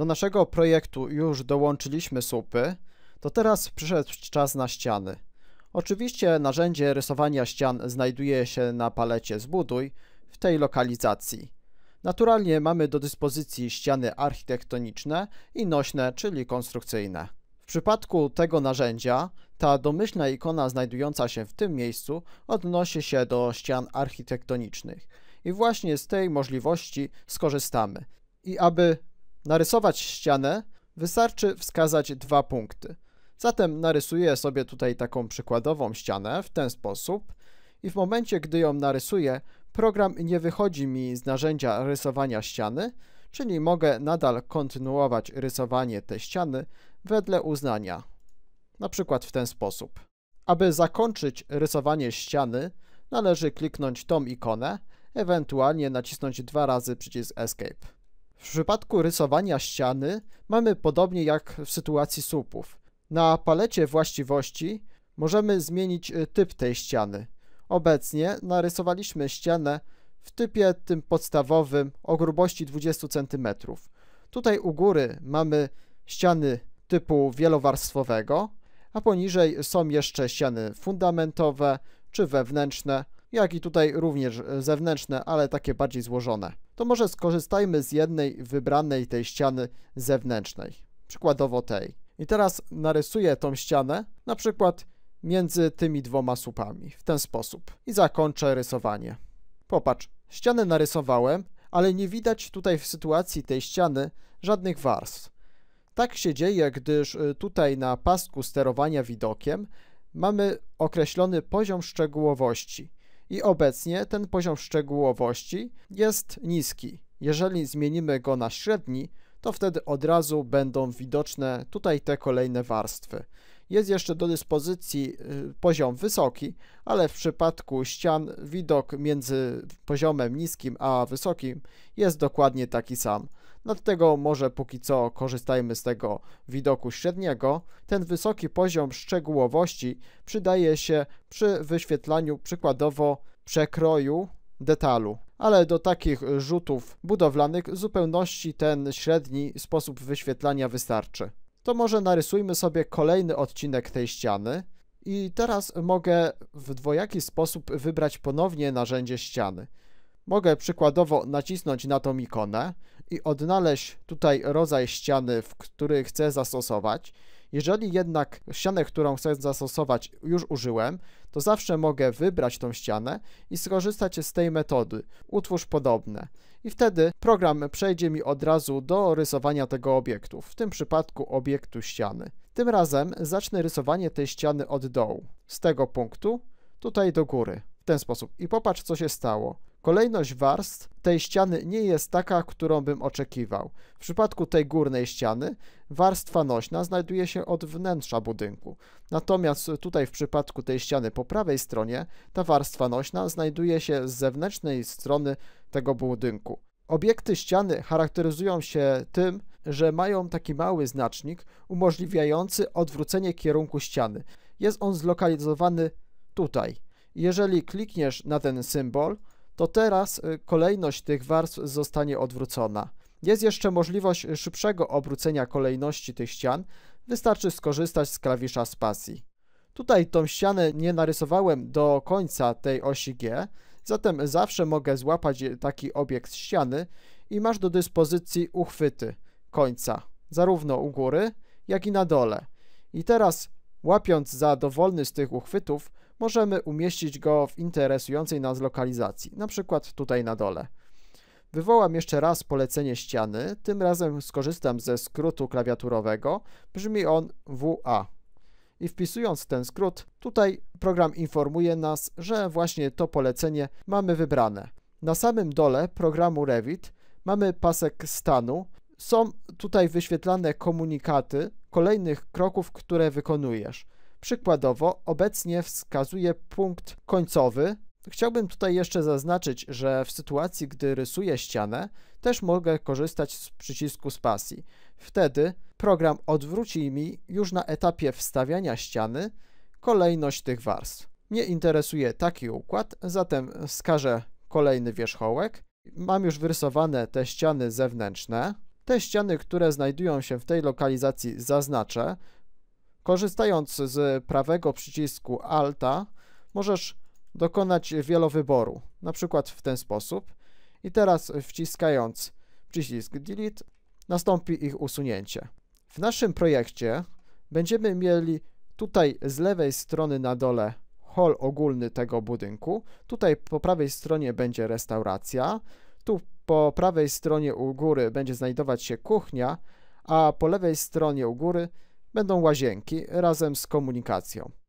Do naszego projektu już dołączyliśmy słupy, to teraz przyszedł czas na ściany. Oczywiście narzędzie rysowania ścian znajduje się na palecie Zbuduj w tej lokalizacji. Naturalnie mamy do dyspozycji ściany architektoniczne i nośne, czyli konstrukcyjne. W przypadku tego narzędzia ta domyślna ikona znajdująca się w tym miejscu odnosi się do ścian architektonicznych i właśnie z tej możliwości skorzystamy. I aby narysować ścianę wystarczy wskazać dwa punkty. Zatem narysuję sobie tutaj taką przykładową ścianę w ten sposób i w momencie, gdy ją narysuję, program nie wychodzi mi z narzędzia rysowania ściany, czyli mogę nadal kontynuować rysowanie tej ściany wedle uznania, na przykład w ten sposób. Aby zakończyć rysowanie ściany, należy kliknąć tą ikonę, ewentualnie nacisnąć dwa razy przycisk Escape. W przypadku rysowania ściany mamy podobnie jak w sytuacji słupów. Na palecie właściwości możemy zmienić y, typ tej ściany. Obecnie narysowaliśmy ścianę w typie tym podstawowym o grubości 20 cm. Tutaj u góry mamy ściany typu wielowarstwowego, a poniżej są jeszcze ściany fundamentowe czy wewnętrzne, jak i tutaj również y, zewnętrzne, ale takie bardziej złożone to może skorzystajmy z jednej wybranej tej ściany zewnętrznej, przykładowo tej. I teraz narysuję tą ścianę, na przykład między tymi dwoma słupami, w ten sposób. I zakończę rysowanie. Popatrz, ścianę narysowałem, ale nie widać tutaj w sytuacji tej ściany żadnych warstw. Tak się dzieje, gdyż y, tutaj na pasku sterowania widokiem mamy określony poziom szczegółowości – i obecnie ten poziom szczegółowości jest niski. Jeżeli zmienimy go na średni, to wtedy od razu będą widoczne tutaj te kolejne warstwy. Jest jeszcze do dyspozycji y, poziom wysoki, ale w przypadku ścian widok między poziomem niskim a wysokim jest dokładnie taki sam. No Dlatego może póki co korzystajmy z tego widoku średniego. Ten wysoki poziom szczegółowości przydaje się przy wyświetlaniu przykładowo przekroju detalu. Ale do takich rzutów budowlanych zupełności ten średni sposób wyświetlania wystarczy. To może narysujmy sobie kolejny odcinek tej ściany. I teraz mogę w dwojaki sposób wybrać ponownie narzędzie ściany. Mogę przykładowo nacisnąć na tą ikonę i odnaleźć tutaj rodzaj ściany, w który chcę zastosować. Jeżeli jednak ścianę, którą chcę zastosować już użyłem, to zawsze mogę wybrać tą ścianę i skorzystać z tej metody. Utwórz podobne. I wtedy program przejdzie mi od razu do rysowania tego obiektu, w tym przypadku obiektu ściany. Tym razem zacznę rysowanie tej ściany od dołu, z tego punktu, tutaj do góry, w ten sposób. I popatrz co się stało. Kolejność warstw tej ściany nie jest taka, którą bym oczekiwał. W przypadku tej górnej ściany warstwa nośna znajduje się od wnętrza budynku. Natomiast tutaj w przypadku tej ściany po prawej stronie ta warstwa nośna znajduje się z zewnętrznej strony tego budynku. Obiekty ściany charakteryzują się tym, że mają taki mały znacznik umożliwiający odwrócenie kierunku ściany. Jest on zlokalizowany tutaj. Jeżeli klikniesz na ten symbol, to teraz y, kolejność tych warstw zostanie odwrócona. Jest jeszcze możliwość y, szybszego obrócenia kolejności tych ścian, wystarczy skorzystać z klawisza spacji. Tutaj tą ścianę nie narysowałem do końca tej osi G, zatem zawsze mogę złapać y, taki obiekt ściany i masz do dyspozycji uchwyty końca, zarówno u góry, jak i na dole. I teraz, łapiąc za dowolny z tych uchwytów, możemy umieścić go w interesującej nas lokalizacji, na przykład tutaj na dole. Wywołam jeszcze raz polecenie ściany, tym razem skorzystam ze skrótu klawiaturowego, brzmi on WA. I wpisując ten skrót, tutaj program informuje nas, że właśnie to polecenie mamy wybrane. Na samym dole programu Revit mamy pasek stanu. Są tutaj wyświetlane komunikaty kolejnych kroków, które wykonujesz. Przykładowo, obecnie wskazuje punkt końcowy. Chciałbym tutaj jeszcze zaznaczyć, że w sytuacji, gdy rysuję ścianę, też mogę korzystać z przycisku spasji. Wtedy program odwróci mi już na etapie wstawiania ściany kolejność tych warstw. Mnie interesuje taki układ, zatem wskażę kolejny wierzchołek. Mam już wyrysowane te ściany zewnętrzne. Te ściany, które znajdują się w tej lokalizacji zaznaczę, Korzystając z prawego przycisku Alta możesz dokonać wielowyboru, na przykład w ten sposób. I teraz wciskając przycisk Delete nastąpi ich usunięcie. W naszym projekcie będziemy mieli tutaj z lewej strony na dole hol ogólny tego budynku, tutaj po prawej stronie będzie restauracja, tu po prawej stronie u góry będzie znajdować się kuchnia, a po lewej stronie u góry będą łazienki razem z komunikacją.